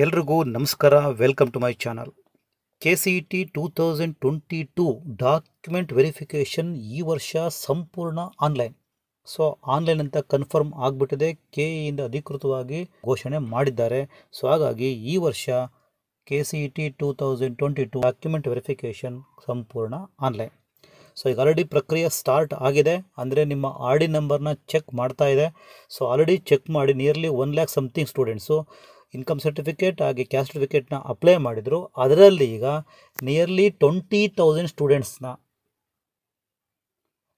ಎಲ್ರಿಗೂ ನಮಸ್ಕಾರ welcome to my channel K C T two thousand twenty two document verification ಈ ವರ್ಷ ಸಂಪೂರ್ಣ ಆನ್ಲೈನ್ ಸೊ ಆನ್ಲೈನ್ ಅಂತ ಕನ್ಫರ್ಮ್ ಆಗಿಬಿಟ್ಟಿದೆ ಕೆ ಇಯಿಂದ ಅಧಿಕೃತವಾಗಿ ಘೋಷಣೆ ಮಾಡಿದ್ದಾರೆ ಸೊ ಹಾಗಾಗಿ ಈ ವರ್ಷ K C E T two thousand twenty two document verification ಸಂಪೂರ್ಣ ಆನ್ಲೈನ್ ಸೊ ಈಗ ಆಲ್ರೆಡಿ ಪ್ರಕ್ರಿಯೆ ಸ್ಟಾರ್ಟ್ ಆಗಿದೆ ಅಂದರೆ ನಿಮ್ಮ ಆರ್ ಡಿ ನಂಬರ್ನ ಚೆಕ್ ಮಾಡ್ತಾ ಇದೆ ಸೊ ಆಲ್ರೆಡಿ ಚೆಕ್ ಮಾಡಿ nearly one lakh something students income certificate ಹಾಗೆ ಕ್ಯಾಸ್ಟ್ ಸರ್ಟಿಫಿಕೇಟ್ನ ಅಪ್ಲೈ ಮಾಡಿದರು ಅದರಲ್ಲಿ ಈಗ ನಿಯರ್ಲಿ ಟ್ವೆಂಟಿ ತೌಸಂಡ್ ಸ್ಟೂಡೆಂಟ್ಸ್ನ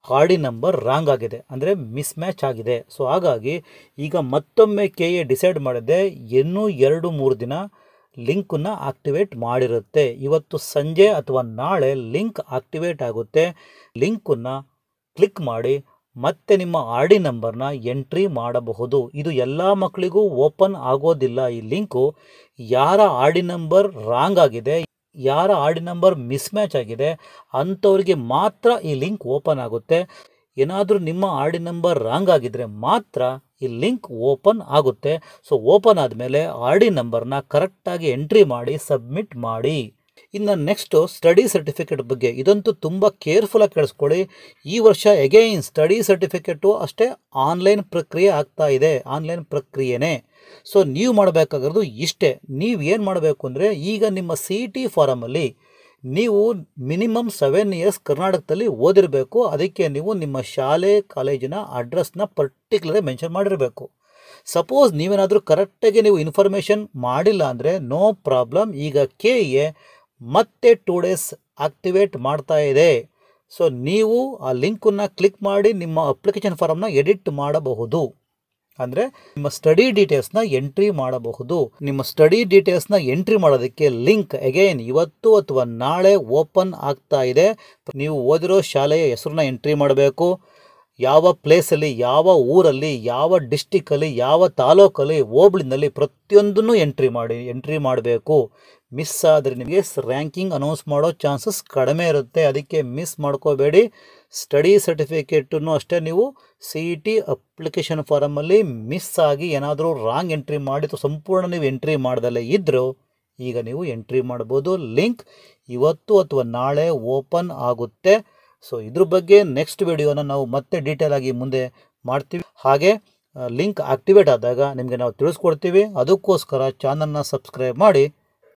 ಹಾಡಿ ನಂಬರ್ ರಾಂಗ್ ಆಗಿದೆ ಅಂದರೆ ಮಿಸ್ ಮ್ಯಾಚ್ ಆಗಿದೆ ಸೊ ಹಾಗಾಗಿ ಈಗ ಮತ್ತೊಮ್ಮೆ ಕೆ ಎ ಡಿಸೈಡ್ ಮಾಡಿದೆ ಇನ್ನೂ ಎರಡು ಮೂರು ದಿನ ಲಿಂಕನ್ನು ಆಕ್ಟಿವೇಟ್ ಮಾಡಿರುತ್ತೆ ಇವತ್ತು ಸಂಜೆ ಅಥವಾ ನಾಳೆ ಲಿಂಕ್ ಆಕ್ಟಿವೇಟ್ ಆಗುತ್ತೆ ಲಿಂಕನ್ನು ಕ್ಲಿಕ್ ಮಾಡಿ ಮತ್ತೆ ನಿಮ್ಮ ಆರ್ ಡಿ ನಂಬರ್ನ ಎಂಟ್ರಿ ಮಾಡಬಹುದು ಇದು ಎಲ್ಲ ಮಕ್ಕಳಿಗೂ ಓಪನ್ ಆಗೋದಿಲ್ಲ ಈ ಲಿಂಕು ಯಾರ ಆರ್ ಡಿ ನಂಬರ್ ರಾಂಗ್ ಆಗಿದೆ ಯಾರ ಆರ್ ಡಿ ನಂಬರ್ ಮ್ಯಾಚ್ ಆಗಿದೆ ಅಂಥವ್ರಿಗೆ ಮಾತ್ರ ಈ ಲಿಂಕ್ ಓಪನ್ ಆಗುತ್ತೆ ಏನಾದರೂ ನಿಮ್ಮ ಆರ್ ಡಿ ನಂಬರ್ ರಾಂಗ್ ಆಗಿದ್ರೆ ಮಾತ್ರ ಈ ಲಿಂಕ್ ಓಪನ್ ಆಗುತ್ತೆ ಸೊ ಓಪನ್ ಆದಮೇಲೆ ಆರ್ ಡಿ ನಂಬರ್ನ ಕರೆಕ್ಟಾಗಿ ಎಂಟ್ರಿ ಮಾಡಿ ಸಬ್ಮಿಟ್ ಮಾಡಿ ಇನ್ನು ನೆಕ್ಸ್ಟು ಸ್ಟಡಿ ಸರ್ಟಿಫಿಕೇಟ್ ಬಗ್ಗೆ ಇದಂತೂ ತುಂಬ ಕೇರ್ಫುಲ್ಲಾಗಿ ಕೇಳಿಸ್ಕೊಳ್ಳಿ ಈ ವರ್ಷ ಎಗೈನ್ ಸ್ಟಡಿ ಸರ್ಟಿಫಿಕೇಟು ಅಷ್ಟೇ ಆನ್ಲೈನ್ ಪ್ರಕ್ರಿಯೆ ಆಗ್ತಾ ಇದೆ ಆನ್ಲೈನ್ ಪ್ರಕ್ರಿಯೆನೇ ಸೊ ನೀವು ಮಾಡಬೇಕಾಗಿರೋದು ಇಷ್ಟೇ ನೀವು ಏನು ಮಾಡಬೇಕು ಅಂದರೆ ಈಗ ನಿಮ್ಮ ಸಿ ಟಿ ಫಾರಮಲ್ಲಿ ನೀವು ಮಿನಿಮಮ್ ಸೆವೆನ್ ಇಯರ್ಸ್ ಕರ್ನಾಟಕದಲ್ಲಿ ಓದಿರಬೇಕು ಅದಕ್ಕೆ ನೀವು ನಿಮ್ಮ ಶಾಲೆ ಕಾಲೇಜಿನ ಅಡ್ರೆಸ್ನ ಪರ್ಟಿಕ್ಯುಲರ್ ಮೆನ್ಷನ್ ಮಾಡಿರಬೇಕು ಸಪೋಸ್ ನೀವೇನಾದರೂ ಕರೆಕ್ಟಾಗಿ ನೀವು ಇನ್ಫಾರ್ಮೇಷನ್ ಮಾಡಿಲ್ಲ ಅಂದರೆ ನೋ ಪ್ರಾಬ್ಲಮ್ ಈಗ ಕೆ ಎ ಮತ್ತೆ ಟೂ ಡೇಸ್ ಆಕ್ಟಿವೇಟ್ ಮಾಡ್ತಾ ಇದೆ ಸೊ ನೀವು ಆ ಲಿಂಕನ್ನು ಕ್ಲಿಕ್ ಮಾಡಿ ನಿಮ್ಮ ಅಪ್ಲಿಕೇಶನ್ ಫಾರಮ್ನ ಎಡಿಟ್ ಮಾಡಬಹುದು ಅಂದರೆ ನಿಮ್ಮ ಸ್ಟಡಿ ಡೀಟೇಲ್ಸ್ನ ಎಂಟ್ರಿ ಮಾಡಬಹುದು ನಿಮ್ಮ ಸ್ಟಡಿ ಡೀಟೇಲ್ಸ್ನ ಎಂಟ್ರಿ ಮಾಡೋದಕ್ಕೆ ಲಿಂಕ್ ಅಗೈನ್ ಇವತ್ತು ಅಥವಾ ನಾಳೆ ಓಪನ್ ಆಗ್ತಾ ಇದೆ ನೀವು ಓದಿರೋ ಶಾಲೆಯ ಹೆಸರನ್ನ ಎಂಟ್ರಿ ಮಾಡಬೇಕು ಯಾವ ಪ್ಲೇಸಲ್ಲಿ ಯಾವ ಊರಲ್ಲಿ ಯಾವ ಡಿಸ್ಟಿಕಲ್ಲಿ ಯಾವ ತಾಲೂಕಲ್ಲಿ ಹೋಬ್ಳಿನಲ್ಲಿ ಪ್ರತಿಯೊಂದನ್ನು ಎಂಟ್ರಿ ಮಾಡಿ ಎಂಟ್ರಿ ಮಾಡಬೇಕು ಮಿಸ್ ಆದರೆ ನಿಮಗೆ ರ್ಯಾಂಕಿಂಗ್ ಅನೌನ್ಸ್ ಮಾಡೋ ಚಾನ್ಸಸ್ ಕಡಿಮೆ ಇರುತ್ತೆ ಅದಕ್ಕೆ ಮಿಸ್ ಮಾಡ್ಕೋಬೇಡಿ ಸ್ಟಡಿ ಸರ್ಟಿಫಿಕೇಟನ್ನು ಅಷ್ಟೇ ನೀವು ಸಿ ಇ ಟಿ ಅಪ್ಲಿಕೇಶನ್ ಫಾರಮಲ್ಲಿ ಮಿಸ್ ಆಗಿ ಏನಾದರೂ ರಾಂಗ್ ಎಂಟ್ರಿ ಮಾಡಿ ಸಂಪೂರ್ಣ ನೀವು ಎಂಟ್ರಿ ಮಾಡದಲ್ಲೇ ಇದ್ದರೂ ಈಗ ನೀವು ಎಂಟ್ರಿ ಮಾಡ್ಬೋದು ಲಿಂಕ್ ಇವತ್ತು ಅಥವಾ ನಾಳೆ ಓಪನ್ ಆಗುತ್ತೆ ಸೊ ಇದ್ರ ಬಗ್ಗೆ ನೆಕ್ಸ್ಟ್ ವಿಡಿಯೋನ ನಾವು ಮತ್ತೆ ಡೀಟೇಲ್ ಆಗಿ ಮುಂದೆ ಮಾಡ್ತೀವಿ ಹಾಗೆ ಲಿಂಕ್ ಆಕ್ಟಿವೇಟ್ ಆದಾಗ ನಿಮಗೆ ನಾವು ತಿಳಿಸ್ಕೊಡ್ತೀವಿ ಅದಕ್ಕೋಸ್ಕರ ಚಾನಲ್ನ ಸಬ್ಸ್ಕ್ರೈಬ್ ಮಾಡಿ